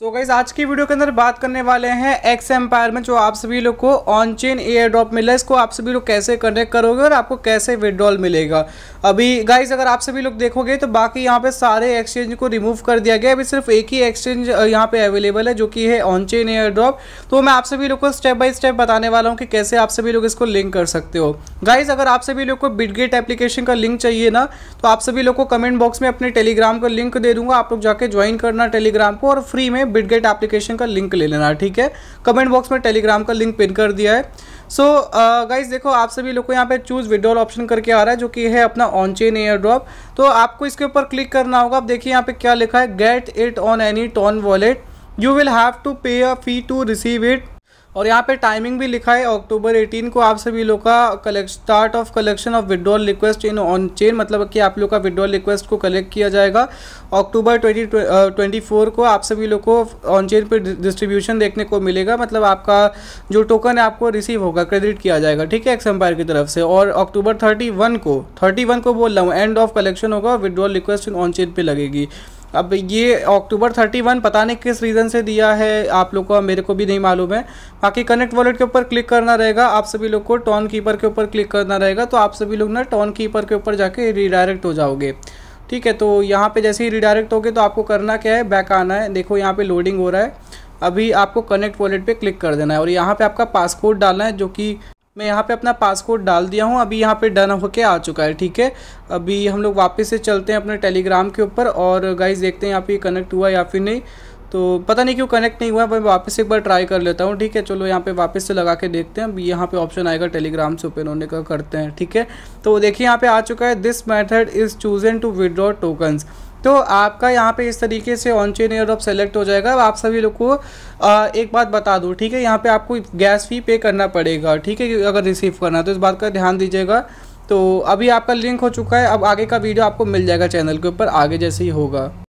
तो गाइज आज की वीडियो के अंदर बात करने वाले हैं एक्स एम्पायर में जो आप सभी लोग को ऑन चेन एयर ड्रॉप मिला है इसको आप सभी लोग कैसे कनेक्ट करोगे और आपको कैसे विड्रॉल मिलेगा अभी गाइज अगर आप सभी लोग देखोगे तो बाकी यहाँ पे सारे एक्सचेंज को रिमूव कर दिया गया अभी सिर्फ एक ही एक्सचेंज यहाँ पे अवेलेबल है जो कि है ऑन चेन एयर ड्रॉप तो मैं आप सभी लोग को स्टेप बाई स्टेप बताने वाला हूँ कि कैसे आप सभी लोग इसको लिंक कर सकते हो गाइज अगर आप सभी लोग को बिडगेट एप्लीकेशन का लिंक चाहिए ना तो आप सभी लोग को कमेंट बॉक्स में अपने टेलीग्राम का लिंक दे दूंगा आप लोग जाके ज्वाइन करना टेलीग्राम को और फ्री में में बिटगेट एप्लीकेशन का लिंक ले लेना ठीक है कमेंट बॉक्स में टेलीग्राम का लिंक पिन कर दिया है सो so, गाइज uh, देखो आप सभी लोग को यहाँ पे चूज़ विड्रॉल ऑप्शन करके आ रहा है जो कि है अपना ऑन चेन एयर ड्रॉप तो आपको इसके ऊपर क्लिक करना होगा आप देखिए यहाँ पे क्या लिखा है get it on any TON wallet you will have to pay a fee to receive it और यहाँ पे टाइमिंग भी लिखा है अक्टूबर 18 को आप सभी लोग का collect start of collection of withdrawal request in on chain मतलब कि आप लोग का विड्रॉल रिक्वेस्ट को कलेक्ट किया जाएगा अक्टूबर ट्वेंटी ट्वेंटी फोर को आप सभी लोग को ऑन चेन पर डिस्ट्रीब्यूशन देखने को मिलेगा मतलब आपका जो टोकन है आपको रिसीव होगा क्रेडिट किया जाएगा ठीक है एक्स एम्पायर की तरफ से और अक्टूबर थर्टी वन को थर्टी वन को बोल रहा हूँ एंड ऑफ कलेक्शन होगा withdrawal request in on chain पर लगेगी अब ये अक्टूबर 31 पता नहीं किस रीज़न से दिया है आप लोग को मेरे को भी नहीं मालूम है बाकी कनेक्ट वॉलेट के ऊपर क्लिक करना रहेगा आप सभी लोग को टॉन कीपर के ऊपर क्लिक करना रहेगा तो आप सभी लोग ना टॉन कीपर के ऊपर जाके रिडायरेक्ट हो जाओगे ठीक है तो यहाँ पे जैसे ही रिडायरेक्ट होगे तो आपको करना क्या है बैक आना है देखो यहाँ पर लोडिंग हो रहा है अभी आपको कनेक्ट वॉलेट पर क्लिक कर देना है और यहाँ पर आपका पासपोर्ट डालना है जो कि मैं यहाँ पे अपना पासपोर्ट डाल दिया हूँ अभी यहाँ पे डन होके आ चुका है ठीक है अभी हम लोग वापस से चलते हैं अपने टेलीग्राम के ऊपर और गाइज देखते हैं यहाँ पे कनेक्ट हुआ या फिर नहीं तो पता नहीं क्यों कनेक्ट नहीं हुआ मैं वापस एक बार ट्राई कर लेता हूँ ठीक है चलो यहाँ पे वापस से लगा के देखते हैं अभी यहाँ पे ऑप्शन आएगा टेलीग्राम से ओपन होने का करते हैं ठीक है तो देखिए यहाँ पे आ चुका है this method is chosen to withdraw tokens तो आपका यहाँ पे इस तरीके से on chain air off select हो जाएगा आप सभी लोग को एक बात बता दूँ ठीक है यहाँ पे आपको गैस फी पे करना पड़ेगा ठीक है अगर रिसीव करना तो इस बात का ध्यान दीजिएगा तो अभी आपका लिंक हो चुका है अब आगे का वीडियो आपको मिल जाएगा चैनल के ऊपर आगे जैसे ही होगा